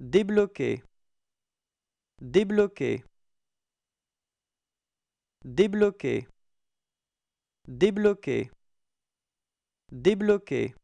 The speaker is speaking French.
débloquer débloquer débloquer débloquer débloquer